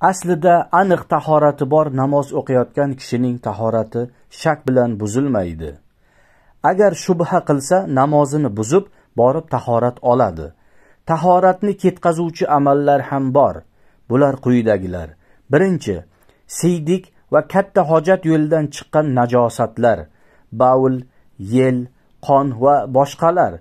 aslida aniq tahorati bor namoz o'qiyotgan kishining tahorati shak bilan buzilmaydi agar shubha qilsa namozini buzib borib tahorat oladi tahoratni ketkazuvchi amallar ham bor bular quyidagilar birinchi siydik va katta hojat yo'lidan chiqqan najosatlar baul yel qon va boshqalar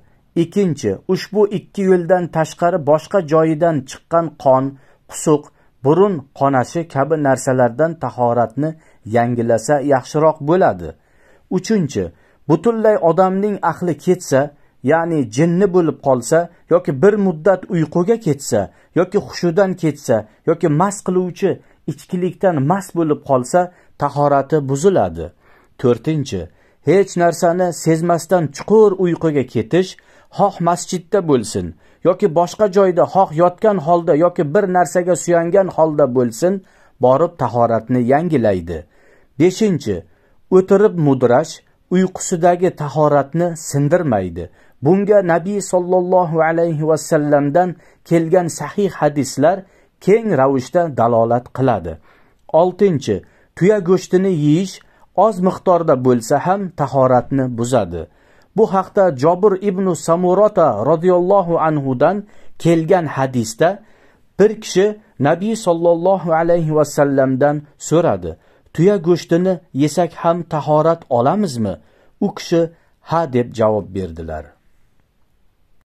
ikkinchi ushbu ikki yo'ldan tashqari boshqa joyidan chiqqan qon qusuq burun qonashi kabi narsalardan tahoratni yangilasa yaxshiroq bo'ladi uchinchi butunlay odamning ahli ketsa ya'ni jinni bo'lib qolsa yoki bir muddat uyquga ketsa yoki hushidan ketsa yoki mast qiluvchi ichkilikdan mast bo'lib qolsa tahorati buziladi to'rtinchi hech narsani sezmasdan chuqur uyquga ketish xoh masjidda bo'lsin yoki boshqa joyda xoh yotgan holda yoki bir narsaga suyangan holda bo'lsin borib tahoratni yangilaydi beshinchi o'tirib mudrash uyqusidagi tahoratni sindirmaydi bunga nabiy sollallohu alayhi vasallamdan kelgan sahih hadislar keng ravishda dalolat qiladi oltinchi tuya go'shtini yeyish oz miqdorda bo'lsa ham tahoratni buzadi Bu haqda Jobir ibn Samurota radhiyallohu anhudan kelgan hadisda bir kishi Nabiy sollallohu alayhi vasallamdan so'radi: "Tuya go'shtini yesak ham tahorat olamizmi?" U kishi "Ha" deb javob berdilar.